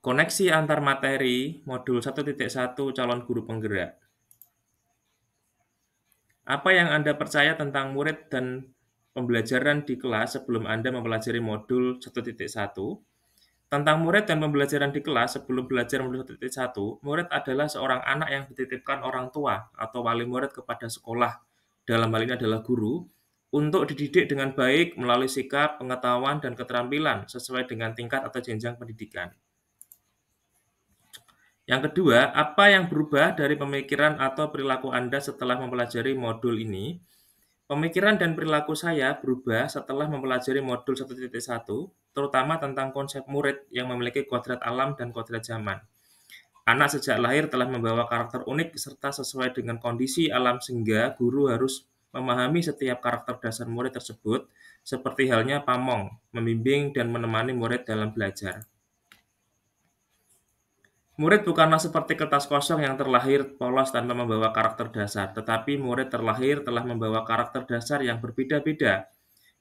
Koneksi antar materi modul 1.1 calon guru penggerak. Apa yang Anda percaya tentang murid dan pembelajaran di kelas sebelum Anda mempelajari modul 1.1? Tentang murid dan pembelajaran di kelas sebelum belajar modul 1.1, murid adalah seorang anak yang dititipkan orang tua atau wali murid kepada sekolah, dalam hal ini adalah guru, untuk dididik dengan baik melalui sikap, pengetahuan, dan keterampilan sesuai dengan tingkat atau jenjang pendidikan. Yang kedua, apa yang berubah dari pemikiran atau perilaku Anda setelah mempelajari modul ini? Pemikiran dan perilaku saya berubah setelah mempelajari modul 1.1, terutama tentang konsep murid yang memiliki kodrat alam dan kodrat zaman. Anak sejak lahir telah membawa karakter unik serta sesuai dengan kondisi alam sehingga guru harus memahami setiap karakter dasar murid tersebut, seperti halnya pamong, membimbing dan menemani murid dalam belajar. Murid bukanlah seperti kertas kosong yang terlahir polos tanpa membawa karakter dasar, tetapi murid terlahir telah membawa karakter dasar yang berbeda-beda.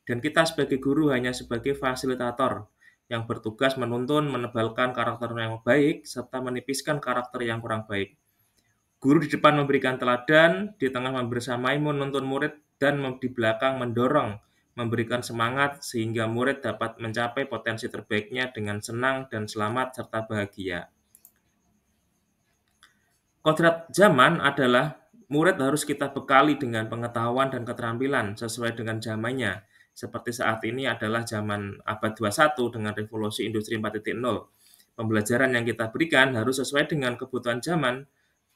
Dan kita sebagai guru hanya sebagai fasilitator yang bertugas menuntun, menebalkan karakter yang baik, serta menipiskan karakter yang kurang baik. Guru di depan memberikan teladan, di tengah membersamai menuntun murid, dan di belakang mendorong, memberikan semangat sehingga murid dapat mencapai potensi terbaiknya dengan senang dan selamat serta bahagia. Kodrat zaman adalah murid harus kita bekali dengan pengetahuan dan keterampilan sesuai dengan zamannya. Seperti saat ini adalah zaman abad 21 dengan revolusi industri 4.0. Pembelajaran yang kita berikan harus sesuai dengan kebutuhan zaman.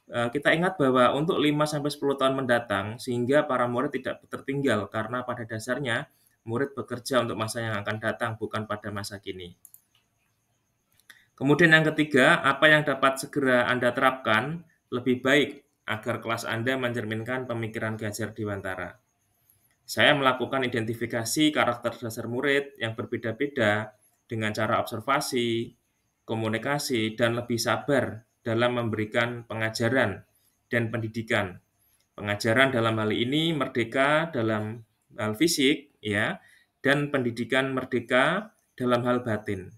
E, kita ingat bahwa untuk 5-10 tahun mendatang, sehingga para murid tidak tertinggal karena pada dasarnya murid bekerja untuk masa yang akan datang, bukan pada masa kini. Kemudian yang ketiga, apa yang dapat segera Anda terapkan lebih baik agar kelas Anda mencerminkan pemikiran Gajar Dewantara. Saya melakukan identifikasi karakter dasar murid yang berbeda-beda dengan cara observasi, komunikasi, dan lebih sabar dalam memberikan pengajaran dan pendidikan. Pengajaran dalam hal ini merdeka dalam hal fisik, ya, dan pendidikan merdeka dalam hal batin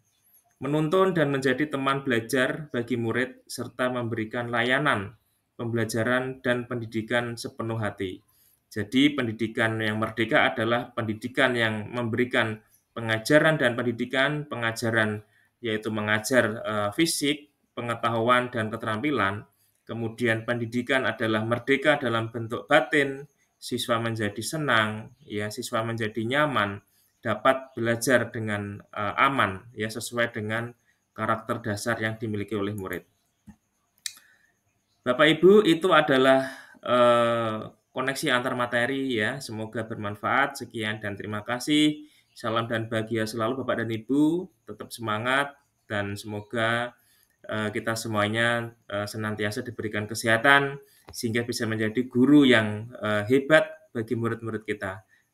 menuntun dan menjadi teman belajar bagi murid, serta memberikan layanan, pembelajaran, dan pendidikan sepenuh hati. Jadi, pendidikan yang merdeka adalah pendidikan yang memberikan pengajaran dan pendidikan, pengajaran yaitu mengajar eh, fisik, pengetahuan, dan keterampilan. Kemudian, pendidikan adalah merdeka dalam bentuk batin, siswa menjadi senang, ya, siswa menjadi nyaman, dapat belajar dengan uh, aman ya sesuai dengan karakter dasar yang dimiliki oleh murid. Bapak Ibu, itu adalah uh, koneksi antar materi ya. Semoga bermanfaat. Sekian dan terima kasih. Salam dan bahagia selalu Bapak dan Ibu. Tetap semangat dan semoga uh, kita semuanya uh, senantiasa diberikan kesehatan sehingga bisa menjadi guru yang uh, hebat bagi murid-murid kita.